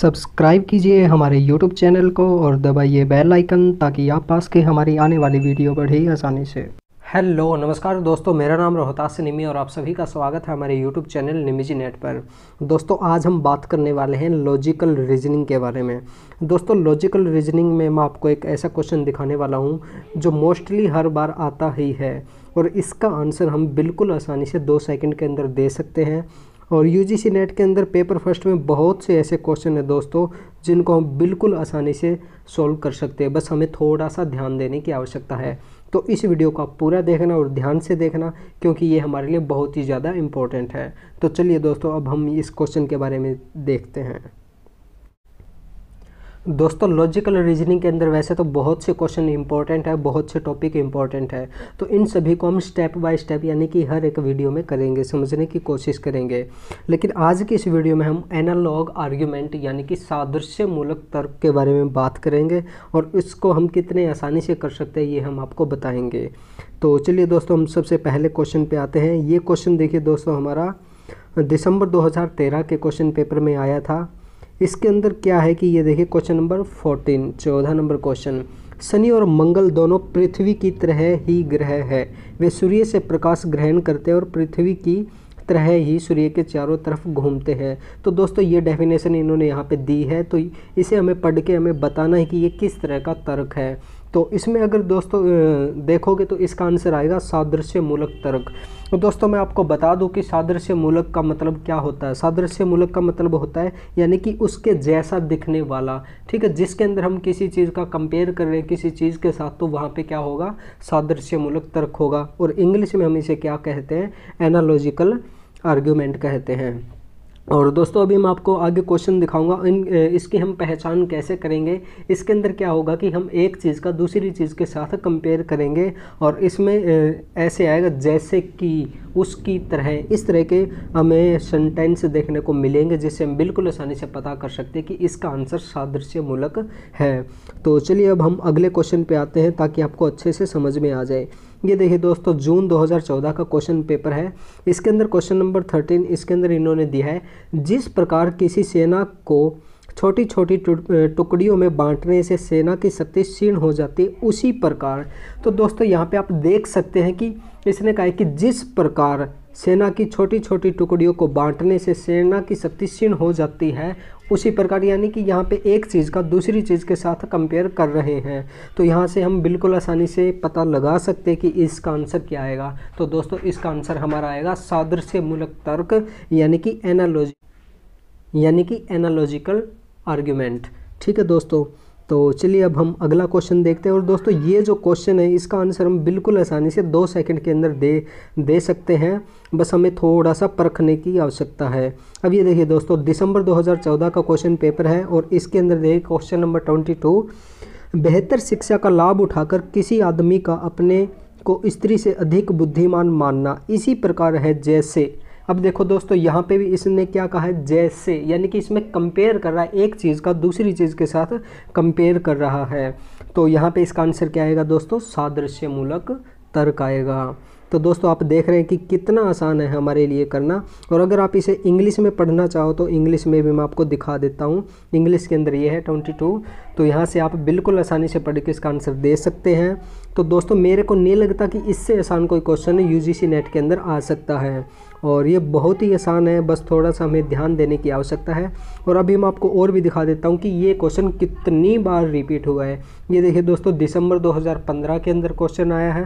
subscribe कीजिए हमारे YouTube channel को और दबाइए बेल आइकन ताकि आप पास के हमारी आने वाली वीडियो बढ़े ही आसानी से हेलो नमस्कार दोस्तों मेरा नाम रोहतास निमी और आप सभी का स्वागत है हमारे यूट्यूब चैनल निमीजी नेट पर दोस्तों आज हम बात करने वाले हैं लॉजिकल रीजनिंग के बारे में दोस्तों लॉजिकल रीजनिंग में मैं आपको एक ऐसा क्वेश्चन दिखाने वाला हूँ जो मोस्टली हर बार आता ही है और इसका आंसर हम बिल्कुल आसानी से दो सेकेंड के अंदर दे सकते हैं और यू जी नेट के अंदर पेपर फर्स्ट में बहुत से ऐसे क्वेश्चन हैं दोस्तों जिनको हम बिल्कुल आसानी से सॉल्व कर सकते हैं बस हमें थोड़ा सा ध्यान देने की आवश्यकता है तो इस वीडियो को आप पूरा देखना और ध्यान से देखना क्योंकि ये हमारे लिए बहुत ही ज़्यादा इम्पोर्टेंट है तो चलिए दोस्तों अब हम इस क्वेश्चन के बारे में देखते हैं दोस्तों लॉजिकल रीजनिंग के अंदर वैसे तो बहुत से क्वेश्चन इंपॉर्टेंट है बहुत से टॉपिक इंपॉर्टेंट है तो इन सभी को हम स्टेप बाय स्टेप यानी कि हर एक वीडियो में करेंगे समझने की कोशिश करेंगे लेकिन आज की इस वीडियो में हम एनालॉग आर्ग्यूमेंट यानी कि सादृश्य मूलक तर्क के बारे में बात करेंगे और इसको हम कितने आसानी से कर सकते हैं ये हम आपको बताएंगे तो चलिए दोस्तों हम सबसे पहले क्वेश्चन पर आते हैं ये क्वेश्चन देखिए दोस्तों हमारा दिसंबर दो के क्वेश्चन पेपर में आया था इसके अंदर क्या है कि ये देखिए क्वेश्चन नंबर फोर्टीन चौदह नंबर क्वेश्चन शनि और मंगल दोनों पृथ्वी की तरह ही ग्रह है वे सूर्य से प्रकाश ग्रहण करते हैं और पृथ्वी की तरह ही सूर्य के चारों तरफ घूमते हैं तो दोस्तों ये डेफिनेशन इन्होंने यहाँ पे दी है तो इसे हमें पढ़ के हमें बताना है कि ये किस तरह का तर्क है तो इसमें अगर दोस्तों देखोगे तो इसका आंसर आएगा सादृश्य मूलक तर्क तो दोस्तों मैं आपको बता दूं कि सादृश्य मूलक का मतलब क्या होता है सादृश्य मूलक का मतलब होता है यानी कि उसके जैसा दिखने वाला ठीक है जिसके अंदर हम किसी चीज़ का कंपेयर कर रहे हैं किसी चीज़ के साथ तो वहाँ पे क्या होगा सादृश्य मूलक तर्क होगा और इंग्लिश में हम इसे क्या कहते हैं एनालॉजिकल आर्ग्यूमेंट कहते हैं और दोस्तों अभी मैं आपको आगे क्वेश्चन दिखाऊंगा इन इसकी हम पहचान कैसे करेंगे इसके अंदर क्या होगा कि हम एक चीज़ का दूसरी चीज़ के साथ कंपेयर करेंगे और इसमें ऐसे आएगा जैसे कि उसकी तरह इस तरह के हमें सेंटेंस देखने को मिलेंगे जिससे हम बिल्कुल आसानी से पता कर सकते हैं कि इसका आंसर सादृश्य मूलक है तो चलिए अब हम अगले क्वेश्चन पर आते हैं ताकि आपको अच्छे से समझ में आ जाए ये देखिए दोस्तों जून 2014 का क्वेश्चन पेपर है इसके अंदर क्वेश्चन नंबर 13 इसके अंदर इन्होंने दिया है जिस प्रकार किसी सेना को छोटी छोटी टुकड़ियों में बांटने से सेना की शक्ति क्षीण हो जाती है उसी प्रकार तो दोस्तों यहाँ पे आप देख सकते हैं कि इसने कहा है कि जिस प्रकार सेना की छोटी छोटी टुकड़ियों को बांटने से सेना की शक्ति क्षीण हो जाती है उसी प्रकार यानी कि यहाँ पे एक चीज़ का दूसरी चीज़ के साथ कंपेयर कर रहे हैं तो यहाँ से हम बिल्कुल आसानी से पता लगा सकते हैं कि इसका आंसर क्या आएगा तो दोस्तों इसका आंसर हमारा आएगा सादृश्य मूलक तर्क यानी कि एनालॉजी यानी कि एनालॉजिकल आर्ग्यूमेंट ठीक है दोस्तों तो चलिए अब हम अगला क्वेश्चन देखते हैं और दोस्तों ये जो क्वेश्चन है इसका आंसर हम बिल्कुल आसानी से दो सेकंड के अंदर दे दे सकते हैं बस हमें थोड़ा सा परखने की आवश्यकता है अब ये देखिए दोस्तों दिसंबर 2014 का क्वेश्चन पेपर है और इसके अंदर देखिए क्वेश्चन नंबर ट्वेंटी बेहतर शिक्षा का लाभ उठाकर किसी आदमी का अपने को स्त्री से अधिक बुद्धिमान मानना इसी प्रकार है जैसे अब देखो दोस्तों यहाँ पे भी इसने क्या कहा है जैसे यानी कि इसमें कंपेयर कर रहा है एक चीज़ का दूसरी चीज़ के साथ कंपेयर कर रहा है तो यहाँ पे इसका आंसर क्या आएगा दोस्तों सादृश्यमूलक तर्क आएगा तो दोस्तों आप देख रहे हैं कि कितना आसान है हमारे लिए करना और अगर आप इसे इंग्लिश में पढ़ना चाहो तो इंग्लिश में भी मैं आपको दिखा देता हूँ इंग्लिश के अंदर ये है ट्वेंटी टू तो यहाँ से आप बिल्कुल आसानी से पढ़ के इसका आंसर दे सकते हैं तो दोस्तों मेरे को नहीं लगता कि इससे आसान कोई क्वेश्चन यू जी नेट के अंदर आ सकता है और ये बहुत ही आसान है बस थोड़ा सा हमें ध्यान देने की आवश्यकता है और अभी मैं आपको और भी दिखा देता हूँ कि ये क्वेश्चन कितनी बार रिपीट हुआ है ये देखिए दोस्तों दिसंबर 2015 के अंदर क्वेश्चन आया है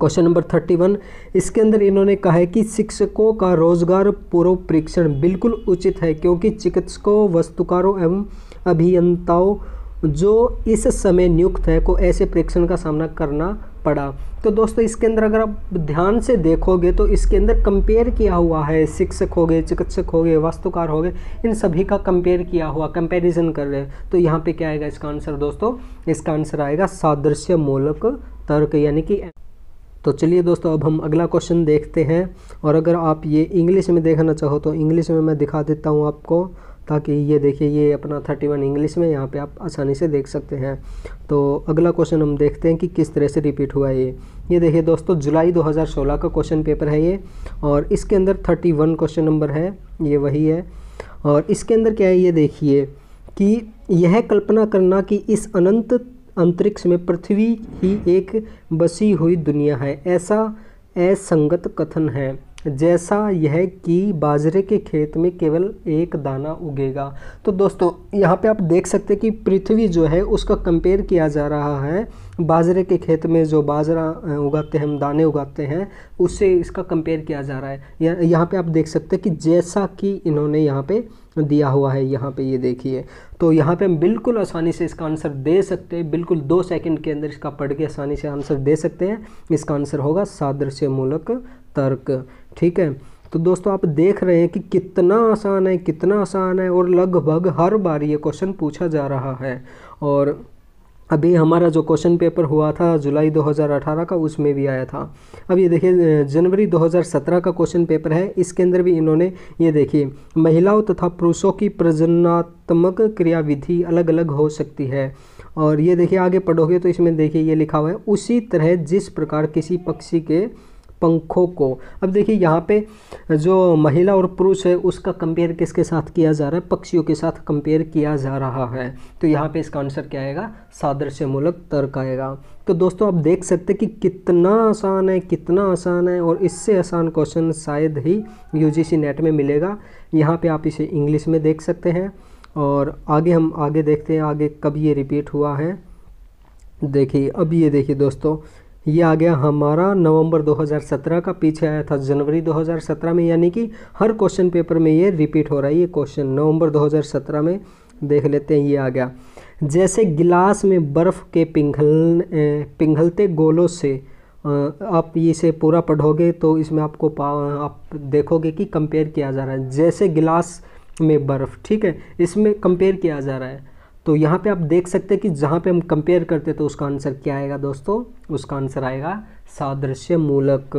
क्वेश्चन नंबर थर्टी वन इसके अंदर इन्होंने कहा है कि शिक्षकों का रोजगार पूर्व परीक्षण बिल्कुल उचित है क्योंकि चिकित्सकों वस्तुकारों एवं अभियंताओं जो इस समय नियुक्त है को ऐसे परीक्षण का सामना करना पड़ा तो दोस्तों इसके अंदर अगर आप ध्यान से देखोगे तो इसके अंदर कंपेयर किया हुआ है शिक्षक हो गए चिकित्सक हो गए वास्तुकार हो गए इन सभी का कंपेयर किया हुआ कंपैरिजन कर रहे हैं तो यहाँ पे क्या आएगा इसका आंसर दोस्तों इसका आंसर आएगा सादृश्य मूलक तर्क यानी कि तो चलिए दोस्तों अब हम अगला क्वेश्चन देखते हैं और अगर आप ये इंग्लिश में देखना चाहो तो इंग्लिश में मैं दिखा देता हूँ आपको ताकि ये देखिए ये अपना थर्टी वन इंग्लिश में यहाँ पे आप आसानी से देख सकते हैं तो अगला क्वेश्चन हम देखते हैं कि किस तरह से रिपीट हुआ ये ये देखिए दोस्तों जुलाई 2016 का क्वेश्चन पेपर है ये और इसके अंदर थर्टी वन क्वेश्चन नंबर है ये वही है और इसके अंदर क्या है ये देखिए कि यह कल्पना करना कि इस अनंत अंतरिक्ष में पृथ्वी ही एक बसी हुई दुनिया है ऐसा असंगत कथन है जैसा यह कि बाजरे के खेत में केवल एक दाना उगेगा तो दोस्तों यहाँ पे आप देख सकते हैं कि पृथ्वी जो है उसका कंपेयर किया जा रहा है बाजरे के खेत में जो बाजरा उगाते हैं हम दाने उगाते हैं उससे इसका कंपेयर किया जा रहा है यहाँ पे आप देख सकते हैं कि जैसा कि इन्होंने यहाँ पे दिया हुआ है यहाँ पे ये यह देखिए तो यहाँ पे हम बिल्कुल आसानी से इसका आंसर दे सकते हैं बिल्कुल दो सेकंड के अंदर इसका पढ़ के आसानी से आंसर दे सकते हैं इसका आंसर होगा सादृश्य मूलक तर्क ठीक है तो दोस्तों आप देख रहे हैं कि कितना आसान है कितना आसान है और लगभग हर बार ये क्वेश्चन पूछा जा रहा है और अभी हमारा जो क्वेश्चन पेपर हुआ था जुलाई 2018 का उसमें भी आया था अब ये देखिए जनवरी 2017 का क्वेश्चन पेपर है इसके अंदर भी इन्होंने ये देखिए महिलाओं तथा पुरुषों की प्रजननात्मक क्रियाविधि अलग अलग हो सकती है और ये देखिए आगे पढ़ोगे तो इसमें देखिए ये लिखा हुआ है उसी तरह जिस प्रकार किसी पक्षी के पंखों को अब देखिए यहाँ पे जो महिला और पुरुष है उसका कंपेयर किसके साथ किया जा रहा है पक्षियों के साथ कंपेयर किया जा रहा है तो यहाँ पे इसका आंसर क्या आएगा सादृश्यमूलक तर्क आएगा तो दोस्तों आप देख सकते हैं कि कितना आसान है कितना आसान है और इससे आसान क्वेश्चन शायद ही यू नेट में मिलेगा यहाँ पर आप इसे इंग्लिश में देख सकते हैं और आगे हम आगे देखते हैं आगे कब ये रिपीट हुआ है देखिए अब ये देखिए दोस्तों ये आ गया हमारा नवंबर 2017 का पीछे आया था जनवरी 2017 में यानी कि हर क्वेश्चन पेपर में ये रिपीट हो रहा है ये क्वेश्चन नवंबर 2017 में देख लेते हैं ये आ गया जैसे गिलास में बर्फ़ के पिघल पिघलते गोलों से आप इसे पूरा पढ़ोगे तो इसमें आपको आप देखोगे कि कंपेयर किया जा रहा है जैसे गिलास में बर्फ़ ठीक है इसमें कंपेयर किया जा रहा है तो यहाँ पे आप देख सकते हैं कि जहाँ पे हम कंपेयर करते हैं तो उसका आंसर क्या आएगा दोस्तों उसका आंसर आएगा सादृश्य मूलक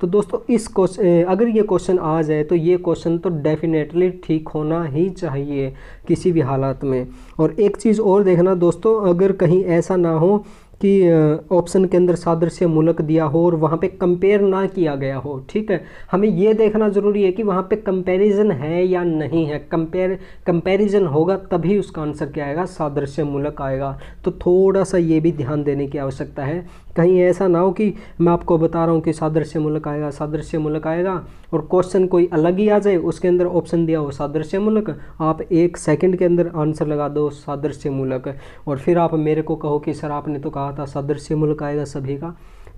तो दोस्तों इस क्वेश्चन अगर ये क्वेश्चन आ जाए तो ये क्वेश्चन तो डेफिनेटली ठीक होना ही चाहिए किसी भी हालात में और एक चीज़ और देखना दोस्तों अगर कहीं ऐसा ना हो कि ऑप्शन के अंदर सादृश्य मूलक दिया हो और वहाँ पे कंपेयर ना किया गया हो ठीक है हमें ये देखना ज़रूरी है कि वहाँ पे कंपैरिजन है या नहीं है कंपेयर कंपैरिजन होगा तभी उसका आंसर क्या आएगा सादृश्य मूलक आएगा तो थोड़ा सा ये भी ध्यान देने की आवश्यकता है कहीं ऐसा ना हो कि मैं आपको बता रहा हूँ कि सादृश्य मूलक आएगा सादृश्य मूलक आएगा और क्वेश्चन कोई अलग ही आ जाए उसके अंदर ऑप्शन दिया हो सादृश्य मूलक आप एक सेकंड के अंदर आंसर लगा दो सादृश्य मूलक और फिर आप मेरे को कहो कि सर आपने तो कहा था सादृश्य मूलक आएगा सभी का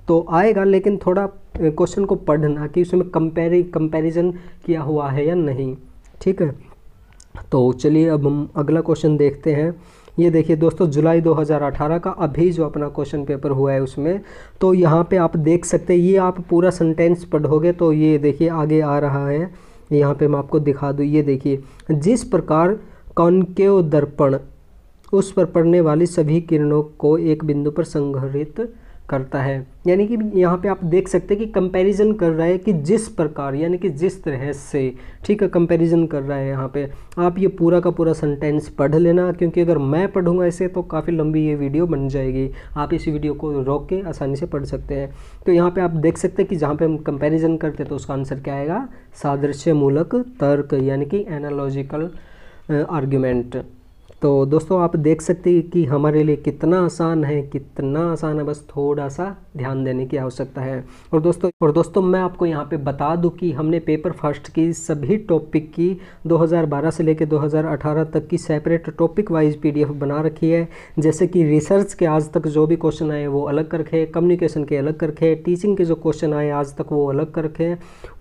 तो आएगा लेकिन थोड़ा क्वेश्चन को पढ़ना कि उसमें कंपेरि कंपेरिजन किया हुआ है या नहीं ठीक है तो चलिए अब हम अगला क्वेश्चन देखते हैं ये देखिए दोस्तों जुलाई 2018 का अभी जो अपना क्वेश्चन पेपर हुआ है उसमें तो यहाँ पे आप देख सकते हैं ये आप पूरा सेंटेंस पढ़ोगे तो ये देखिए आगे आ रहा है यहाँ पे मैं आपको दिखा दूँ ये देखिए जिस प्रकार कौनकेव दर्पण उस पर पड़ने वाली सभी किरणों को एक बिंदु पर संग्रहित करता है यानी कि यहाँ पे आप देख सकते हैं कि कंपैरिजन कर रहा है कि जिस प्रकार यानी कि जिस तरह से ठीक है कंपैरिजन कर रहा है यहाँ पे आप ये पूरा का पूरा सेंटेंस पढ़ लेना क्योंकि अगर मैं पढ़ूंगा इसे तो काफ़ी लंबी ये वीडियो बन जाएगी आप इस वीडियो को रोक के आसानी से पढ़ सकते हैं तो यहाँ पर आप देख सकते हैं कि जहाँ पर हम कंपेरिजन करते हैं तो उसका आंसर क्या आएगा सादृश्य मूलक तर्क यानी कि एनालॉजिकल आर्ग्यूमेंट तो दोस्तों आप देख सकते हैं कि हमारे लिए कितना आसान है कितना आसान है बस थोड़ा सा ध्यान देने की आवश्यकता है और दोस्तों और दोस्तों मैं आपको यहाँ पे बता दूँ कि हमने पेपर फर्स्ट की सभी टॉपिक की 2012 से लेकर 2018 तक की सेपरेट टॉपिक वाइज पीडीएफ बना रखी है जैसे कि रिसर्च के आज तक जो भी क्वेश्चन आए वो अलग कर रखे कम्युनिकेशन के अलग कर रखे टीचिंग के जो क्वेश्चन आए आज तक वो अलग कर रखे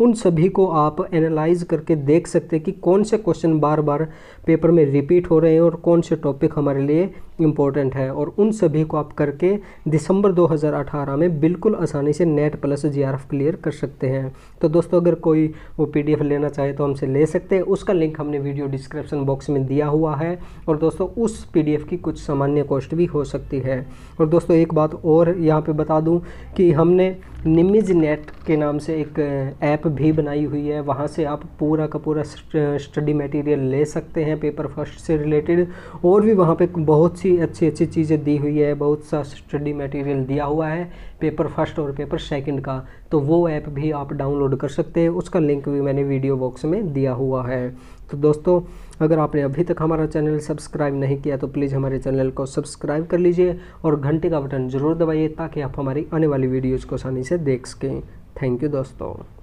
उन सभी को आप एनालाइज करके देख सकते हैं कि कौन से क्वेश्चन बार बार पेपर में रिपीट हो रहे हैं और कौन से टॉपिक हमारे लिए इम्पोर्टेंट है और उन सभी को आप करके दिसंबर 2018 में बिल्कुल आसानी से नेट प्लस एफ क्लियर कर सकते हैं तो दोस्तों अगर कोई वो पीडीएफ लेना चाहे तो हमसे ले सकते हैं उसका लिंक हमने वीडियो डिस्क्रिप्शन बॉक्स में दिया हुआ है और दोस्तों उस एफ की कुछ सामान्य कॉस्ट भी हो सकती है और दोस्तों एक बात और यहाँ पर बता दूँ कि हमने निमिज नेट के नाम से एक ऐप भी बनाई हुई है वहाँ से आप पूरा का पूरा स्टडी मटेरियल ले सकते हैं पेपर फर्स्ट से रिलेटेड और भी वहाँ पे बहुत सी अच्छी अच्छी चीज़ें दी हुई है बहुत सा स्टडी मटेरियल दिया हुआ है पेपर फर्स्ट और पेपर सेकंड का तो वो ऐप भी आप डाउनलोड कर सकते हैं उसका लिंक भी मैंने वीडियो बॉक्स में दिया हुआ है तो दोस्तों अगर आपने अभी तक हमारा चैनल सब्सक्राइब नहीं किया तो प्लीज़ हमारे चैनल को सब्सक्राइब कर लीजिए और घंटे का बटन ज़रूर दबाइए ताकि आप हमारी आने वाली वीडियोज़ को आसानी से देख सकें थैंक यू दोस्तों